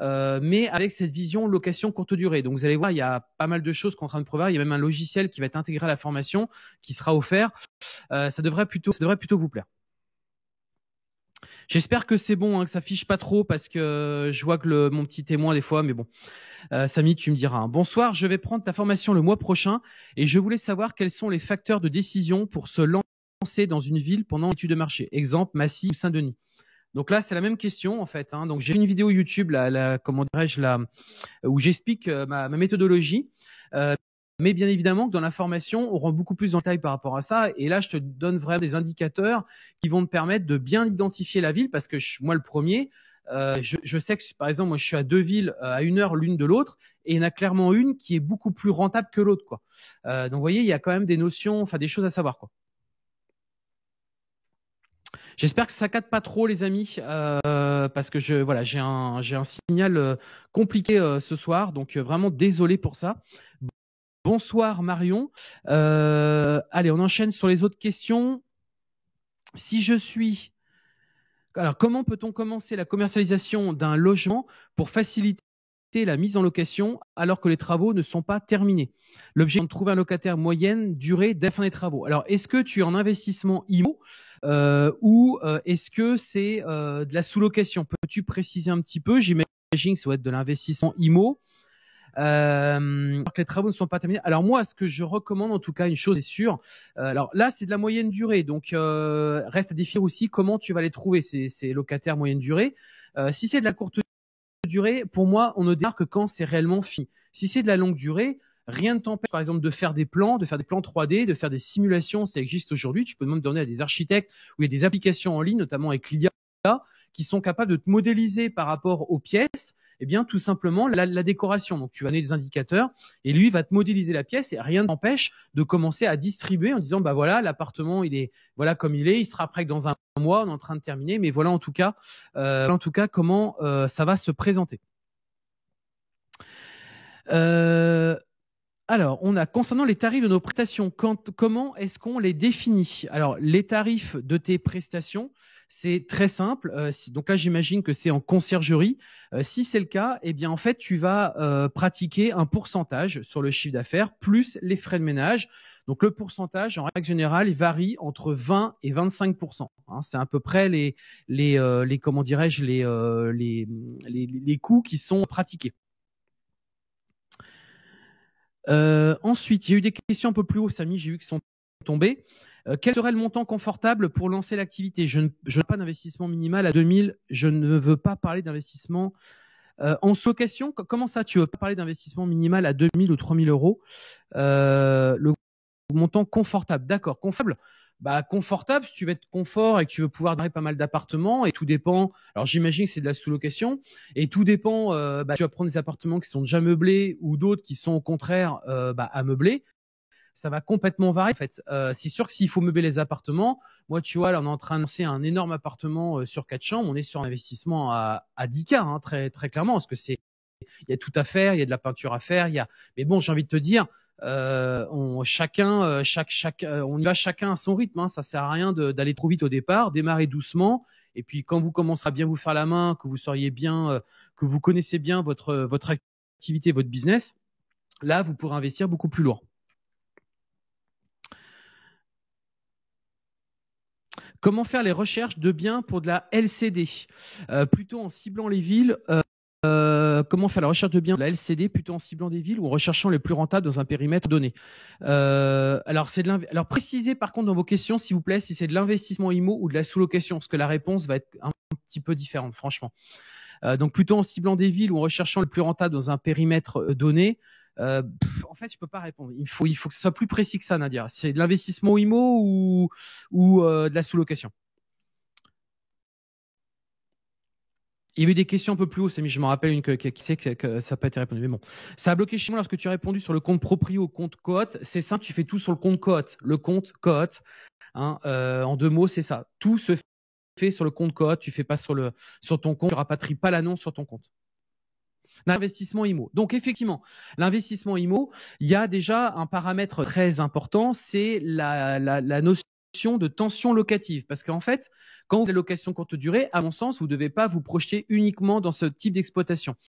Euh, mais avec cette vision location courte durée. Donc vous allez voir, il y a pas mal de choses qu'on est en train de prévoir. Il y a même un logiciel qui va être intégré à la formation, qui sera offert. Euh, ça devrait plutôt, ça devrait plutôt vous plaire. J'espère que c'est bon, hein, que ça fiche pas trop parce que je vois que mon petit témoin des fois, mais bon. Euh, Samy, tu me diras. Hein. Bonsoir, je vais prendre ta formation le mois prochain et je voulais savoir quels sont les facteurs de décision pour se lancer dans une ville pendant l'étude de marché. Exemple, Massy ou Saint-Denis. Donc là, c'est la même question en fait. Hein. Donc j'ai une vidéo YouTube, là, là comment dirais-je, là, où j'explique euh, ma, méthodologie. Euh, mais bien évidemment que dans la formation, on rend beaucoup plus en par rapport à ça. Et là, je te donne vraiment des indicateurs qui vont te permettre de bien identifier la ville parce que moi, le premier, euh, je, sais que par exemple, moi, je suis à deux villes à une heure l'une de l'autre, et il y en a clairement une qui est beaucoup plus rentable que l'autre, donc, vous voyez, il y a quand même des notions, enfin des choses à savoir, quoi. J'espère que ça cadre pas trop, les amis, euh, parce que je voilà, j'ai un, signal euh, compliqué euh, ce soir, donc vraiment désolé pour ça. Bonsoir Marion. allez, on enchaîne sur les autres questions. Si je suis alors, comment peut-on commencer la commercialisation d'un logement pour faciliter la mise en location alors que les travaux ne sont pas terminés. L'objet est de trouver un locataire moyenne durée dès la fin des travaux. Alors, est-ce que tu es en investissement IMO euh, ou euh, est-ce que c'est euh, de la sous-location Peux-tu préciser un petit peu J'imagine que ça doit être de l'investissement IMO. alors que les travaux ne sont pas terminés. Alors moi, ce que je recommande, en tout cas, une chose est sûre. alors là, c'est de la moyenne durée, donc reste à définir aussi comment tu vas les trouver ces, ces locataires moyenne durée. si c'est de la courte durée, pour moi, on ne démarre que quand c'est réellement fini. Si c'est de la longue durée, rien ne t'empêche, par exemple, de faire des plans, de faire des plans 3D, de faire des simulations. Ça existe aujourd'hui. Tu peux même donner à des architectes où il y a des applications en ligne, notamment avec l'IA, qui sont capables de te modéliser par rapport aux pièces, eh bien tout simplement la, décoration. Donc tu vas donner des indicateurs et lui va te modéliser la pièce et rien n'empêche de commencer à distribuer en disant bah voilà l'appartement il est voilà comme il est, il sera prêt dans un mois, on est en train de terminer, mais voilà en tout cas euh, en tout cas comment euh, ça va se présenter. Euh, alors, on a concernant les tarifs de nos prestations, comment est-ce qu'on les définit Alors, les tarifs de tes prestations, c'est très simple. Euh, donc là, j'imagine que c'est en conciergerie. Euh, si c'est le cas, eh bien en fait, tu vas euh, pratiquer un pourcentage sur le chiffre d'affaires plus les frais de ménage. Donc le pourcentage, en règle générale, il varie entre 20 et 25 hein. C'est à peu près les, les, comment dirais-je les, les, coûts qui sont pratiqués. ensuite, il y a eu des questions un peu plus haut, Samy, j'ai vu qu'ils sont tombées. Euh, quel serait le montant confortable pour lancer l'activité Je n'ai pas d'investissement minimal à 2000. Je ne veux pas parler d'investissement euh, En en location. Comment ça, tu veux pas parler d'investissement minimal à 2000 ou 3000 euros euh, Le montant confortable, d'accord, confortable. Bah, confortable, si tu veux être confort et que tu veux pouvoir donner pas mal d'appartements, et tout dépend. Alors j'imagine que c'est de la sous-location, et tout dépend. Bah, tu vas prendre des appartements qui sont déjà meublés ou d'autres qui sont au contraire bah, à meubler ça va complètement varier. En fait, euh, c'est sûr que s'il faut meubler les appartements, moi, tu vois, là, on est en train lancer un énorme appartement euh, sur quatre chambres. On est sur un investissement à, à 10K, hein, très, très clairement, parce que c'est, il y a tout à faire, il y a de la peinture à faire, il y a, mais bon, j'ai envie de te dire, euh, on, chacun, chaque, chaque, on y va chacun à son rythme. Hein. Ça sert à rien d'aller trop vite au départ, démarrer doucement. Et puis, quand vous commencerez à bien vous faire la main, que vous seriez bien, que vous connaissez bien votre, votre activité, votre business, là, vous pourrez investir beaucoup plus lourd. Comment faire les recherches de biens pour de la LCD euh, Plutôt en ciblant les villes. Euh, euh, comment faire la recherche de biens, la LCD, plutôt en ciblant des villes ou en recherchant les plus rentables dans un périmètre donné. alors, alors précisez par contre dans vos questions, s'il vous plaît, si c'est de l'investissement IMO ou de la sous-location, parce que la réponse va être un petit peu différente, franchement. Euh, donc plutôt en ciblant des villes ou en recherchant le plus rentable dans un périmètre euh, donné. Euh, en fait, je peux pas répondre. Il faut, que ce soit plus précis que ça, Nadia. C'est de l'investissement IMO ou, de la sous-location. Il y a eu des questions un peu plus haut, mais je m'en rappelle une qui, sait que, ça n'a pas été répondu. Mais bon, ça a bloqué chez moi lorsque tu as répondu sur le compte proprio, compte cote. C'est simple, tu fais tout sur le compte cote. Le compte cote, hein, en deux mots, c'est ça. Tout se fait fais sur le compte code, tu fais pas sur, le, sur ton compte, tu rapatries pas l'annonce sur ton compte. L'investissement IMO. Donc effectivement, l'investissement IMO, il y a déjà un paramètre très important, c'est la, la, notion de tension locative. Parce qu'en fait, quand vous avez location courte durée, à mon sens, vous ne devez pas vous projeter uniquement dans ce type d'exploitation.